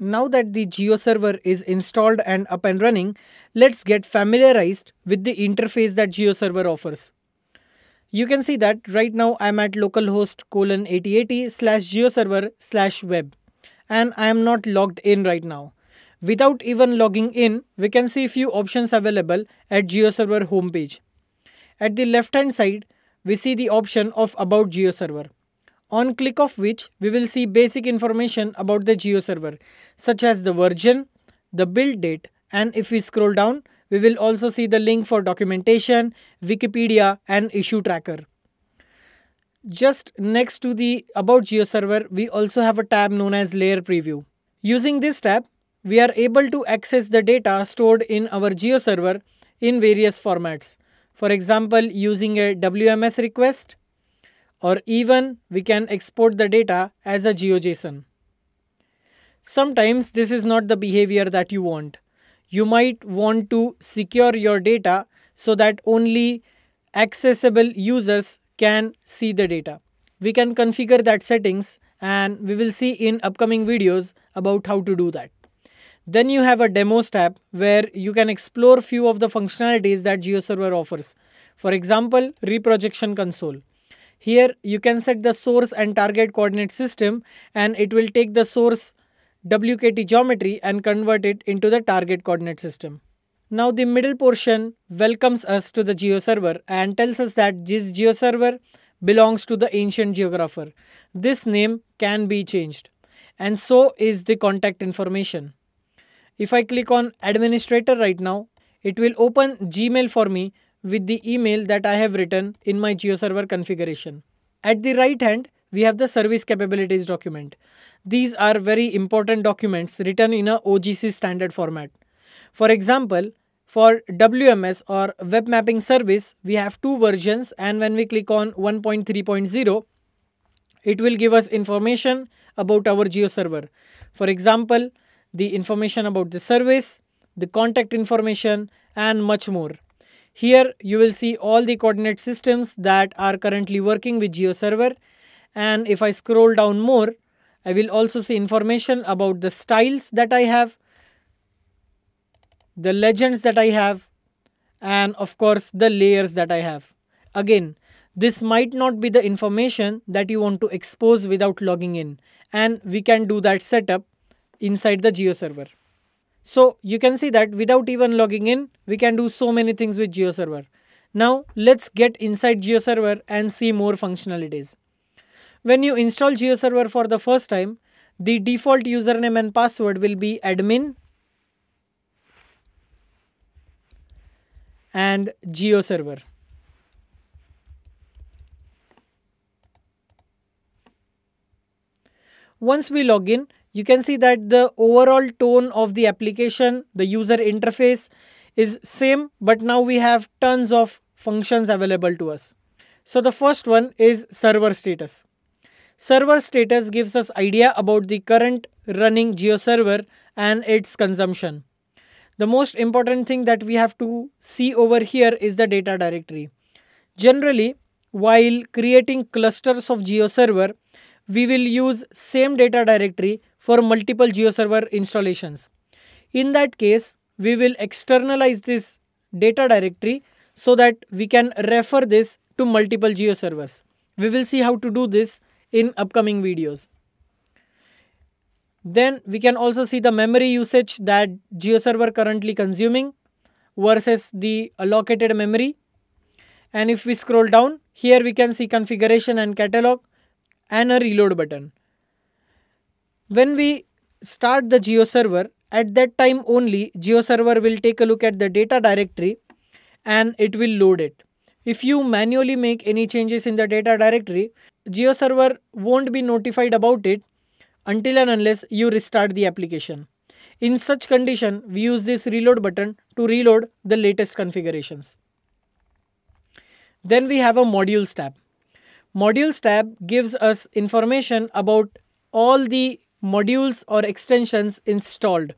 now that the Geo server is installed and up and running, let's get familiarized with the interface that Geo server offers. You can see that right now I'm at localhost colon 8080 slash geoserver slash web and I am not logged in right now. Without even logging in, we can see few options available at GeoServer homepage. At the left hand side, we see the option of About GeoServer on click of which we will see basic information about the Geo server such as the version, the build date and if we scroll down we will also see the link for documentation, Wikipedia and issue tracker. Just next to the about Geo server we also have a tab known as layer preview. Using this tab we are able to access the data stored in our Geo server in various formats. For example using a WMS request or even we can export the data as a GeoJSON. Sometimes this is not the behavior that you want. You might want to secure your data so that only accessible users can see the data. We can configure that settings and we will see in upcoming videos about how to do that. Then you have a demos tab where you can explore few of the functionalities that GeoServer offers. For example, reprojection console. Here you can set the source and target coordinate system and it will take the source WKT geometry and convert it into the target coordinate system. Now the middle portion welcomes us to the GeoServer and tells us that this GeoServer belongs to the ancient geographer. This name can be changed and so is the contact information. If I click on administrator right now, it will open Gmail for me with the email that I have written in my GeoServer configuration. At the right hand, we have the service capabilities document. These are very important documents written in a OGC standard format. For example, for WMS or web mapping service, we have two versions and when we click on 1.3.0, it will give us information about our GeoServer. For example, the information about the service, the contact information and much more. Here you will see all the coordinate systems that are currently working with GeoServer and if I scroll down more I will also see information about the styles that I have, the legends that I have and of course the layers that I have. Again this might not be the information that you want to expose without logging in and we can do that setup inside the GeoServer. So you can see that without even logging in, we can do so many things with GeoServer. Now let's get inside GeoServer and see more functionalities. When you install GeoServer for the first time, the default username and password will be admin and GeoServer. Once we log in, you can see that the overall tone of the application, the user interface is same, but now we have tons of functions available to us. So the first one is server status. Server status gives us idea about the current running geo server and its consumption. The most important thing that we have to see over here is the data directory. Generally, while creating clusters of geo server, we will use same data directory for multiple GeoServer installations. In that case, we will externalize this data directory so that we can refer this to multiple GeoServers. We will see how to do this in upcoming videos. Then we can also see the memory usage that GeoServer currently consuming versus the allocated memory. And if we scroll down, here we can see configuration and catalog and a reload button when we start the geo server at that time only geo server will take a look at the data directory and it will load it if you manually make any changes in the data directory geo server won't be notified about it until and unless you restart the application in such condition we use this reload button to reload the latest configurations then we have a modules tab modules tab gives us information about all the modules or extensions installed.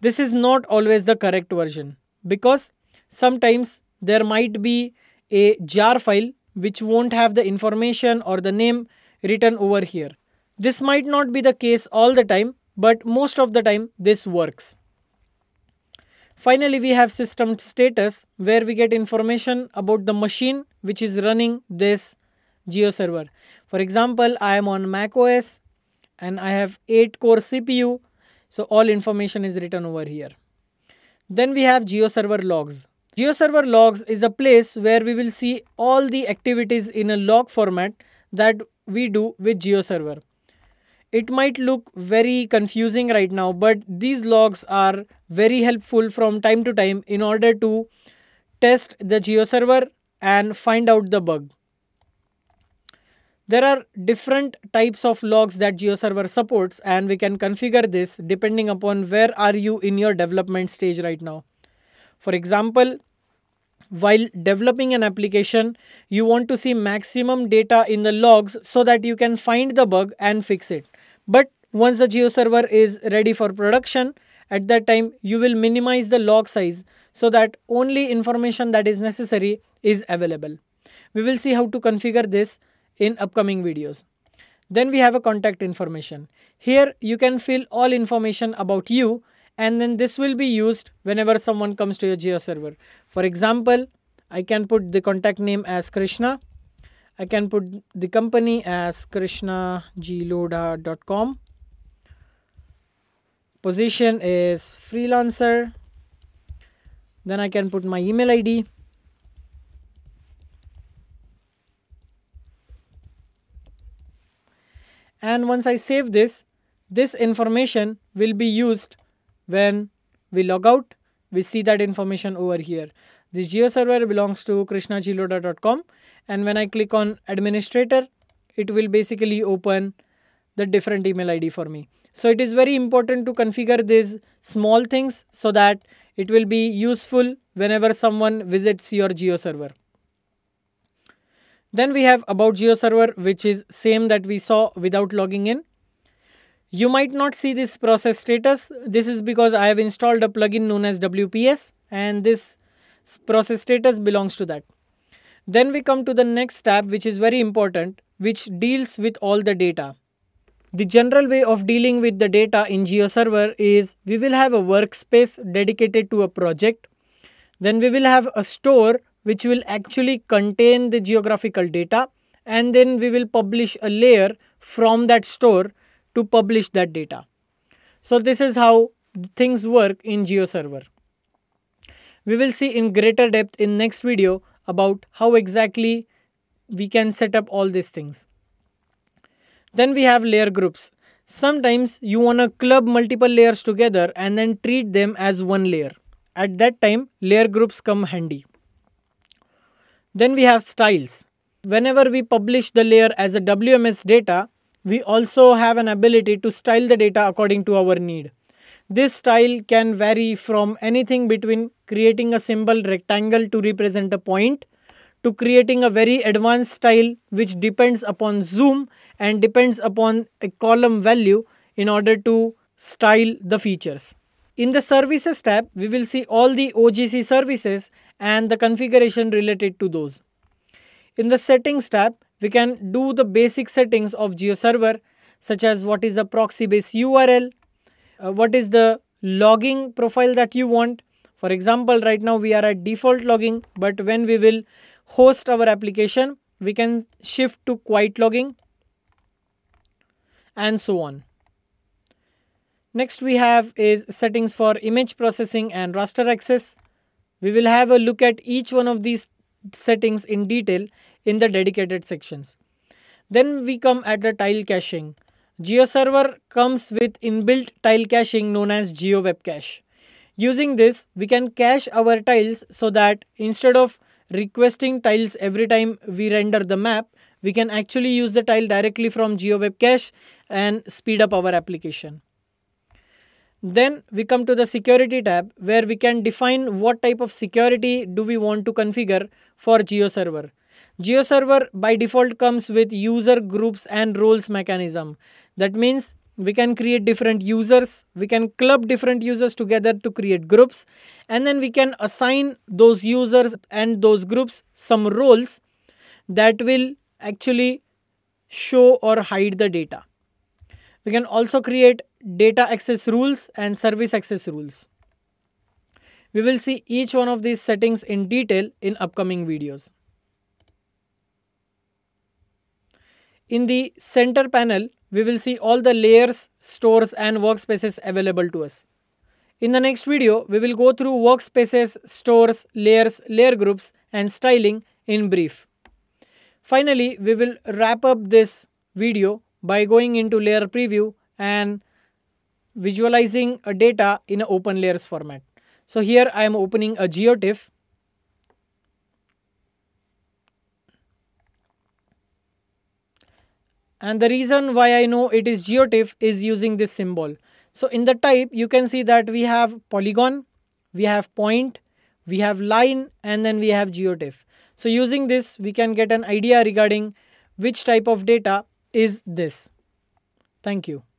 This is not always the correct version because sometimes there might be a jar file which won't have the information or the name written over here. This might not be the case all the time but most of the time this works. Finally, we have system status where we get information about the machine which is running this geo server. For example, I am on macOS and I have 8 core CPU. So all information is written over here. Then we have GeoServer logs. GeoServer logs is a place where we will see all the activities in a log format that we do with GeoServer. It might look very confusing right now, but these logs are very helpful from time to time in order to test the GeoServer and find out the bug. There are different types of logs that GeoServer supports and we can configure this depending upon where are you in your development stage right now. For example, while developing an application, you want to see maximum data in the logs so that you can find the bug and fix it. But once the GeoServer is ready for production, at that time you will minimize the log size so that only information that is necessary is available. We will see how to configure this in upcoming videos. Then we have a contact information. Here you can fill all information about you and then this will be used whenever someone comes to your geo server. For example, I can put the contact name as Krishna. I can put the company as krishnagloda.com. Position is freelancer. Then I can put my email ID. and once I save this this information will be used when we log out we see that information over here this geo server belongs to krishnajiloda.com and when I click on administrator it will basically open the different email ID for me so it is very important to configure these small things so that it will be useful whenever someone visits your geo server then we have about GeoServer, which is same that we saw without logging in. You might not see this process status. This is because I have installed a plugin known as WPS and this process status belongs to that. Then we come to the next tab, which is very important, which deals with all the data. The general way of dealing with the data in GeoServer is we will have a workspace dedicated to a project. Then we will have a store which will actually contain the geographical data and then we will publish a layer from that store to publish that data. So this is how things work in GeoServer. We will see in greater depth in next video about how exactly we can set up all these things. Then we have layer groups. Sometimes you want to club multiple layers together and then treat them as one layer. At that time, layer groups come handy. Then we have styles. Whenever we publish the layer as a WMS data, we also have an ability to style the data according to our need. This style can vary from anything between creating a simple rectangle to represent a point to creating a very advanced style which depends upon zoom and depends upon a column value in order to style the features. In the services tab, we will see all the OGC services and the configuration related to those. In the settings tab, we can do the basic settings of GeoServer such as what is the proxy base URL, uh, what is the logging profile that you want. For example, right now we are at default logging, but when we will host our application, we can shift to quiet logging and so on. Next we have is settings for image processing and raster access. We will have a look at each one of these settings in detail in the dedicated sections. Then we come at the tile caching. GeoServer comes with inbuilt tile caching known as GeoWebCache. Cache. Using this, we can cache our tiles so that instead of requesting tiles every time we render the map, we can actually use the tile directly from GeoWebCache Cache and speed up our application. Then we come to the security tab where we can define what type of security do we want to configure for GeoServer. GeoServer by default comes with user groups and roles mechanism. That means we can create different users, we can club different users together to create groups and then we can assign those users and those groups some roles that will actually show or hide the data. We can also create data access rules and service access rules. We will see each one of these settings in detail in upcoming videos. In the center panel, we will see all the layers, stores and workspaces available to us. In the next video, we will go through workspaces, stores, layers, layer groups and styling in brief. Finally, we will wrap up this video by going into layer preview and visualizing a data in an open layers format. So here I am opening a GeoTIFF. And the reason why I know it is GeoTIFF is using this symbol. So in the type, you can see that we have polygon, we have point, we have line, and then we have GeoTIFF. So using this, we can get an idea regarding which type of data is this. Thank you.